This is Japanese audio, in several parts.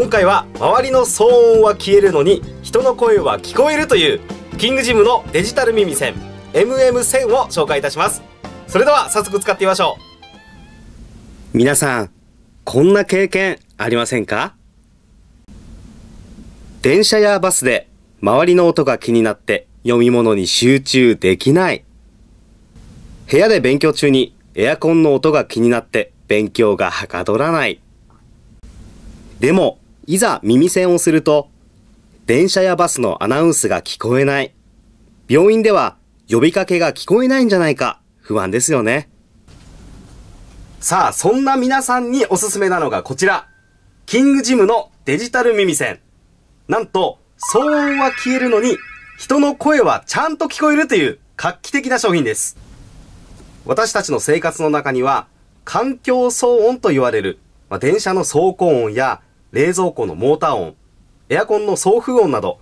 今回は周りの騒音は消えるのに人の声は聞こえるというキングジムのデジタル耳栓 MM1000 を紹介いたしますそれでは早速使ってみましょう皆さんこんな経験ありませんか電車やバスで周りの音が気になって読み物に集中できない部屋で勉強中にエアコンの音が気になって勉強がはかどらない。でも、いざ耳栓をすると、電車やバスのアナウンスが聞こえない。病院では呼びかけが聞こえないんじゃないか不安ですよね。さあ、そんな皆さんにおすすめなのがこちら。キングジムのデジタル耳栓。なんと、騒音は消えるのに、人の声はちゃんと聞こえるという画期的な商品です。私たちの生活の中には、環境騒音と言われる、まあ、電車の走行音や冷蔵庫のモーター音、エアコンの送風音など、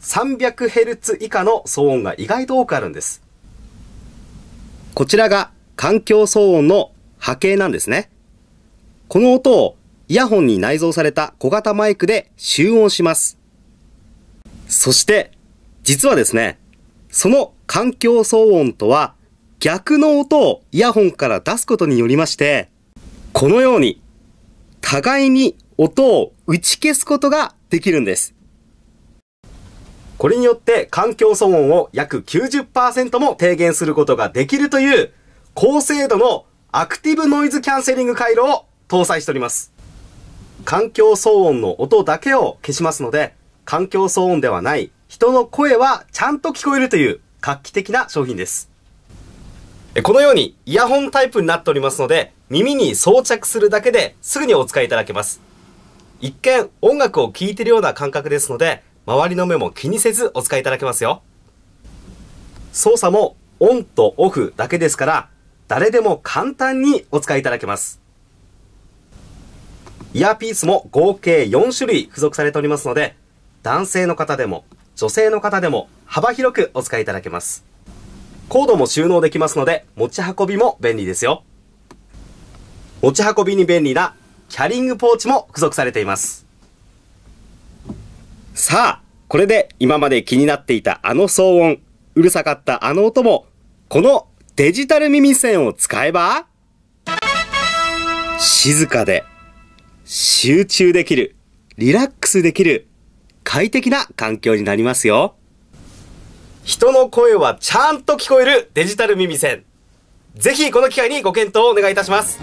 300Hz 以下の騒音が意外と多くあるんです。こちらが環境騒音の波形なんですね。この音をイヤホンに内蔵された小型マイクで集音します。そして、実はですね、その環境騒音とは逆の音をイヤホンから出すことによりまして、このように互いに音を打ち消すことができるんです。これによって環境騒音を約90%も低減することができるという高精度のアクティブノイズキャンセリング回路を搭載しております。環境騒音の音だけを消しますので、環境騒音ではない人の声はちゃんと聞こえるという画期的な商品です。このようにイヤホンタイプになっておりますので、耳に装着するだけですぐにお使いいただけます。一見音楽を聴いてるような感覚ですので、周りの目も気にせずお使いいただけますよ。操作もオンとオフだけですから、誰でも簡単にお使いいただけます。イヤーピースも合計4種類付属されておりますので、男性の方でも女性の方でも幅広くお使いいただけます。コードも収納できますので、持ち運びも便利ですよ。持ち運びに便利なキャリングポーチも付属されています。さあ、これで今まで気になっていたあの騒音、うるさかったあの音も、このデジタル耳栓を使えば、静かで、集中できる、リラックスできる、快適な環境になりますよ。人の声はちゃんと聞こえるデジタル耳栓。ぜひこの機会にご検討をお願いいたします。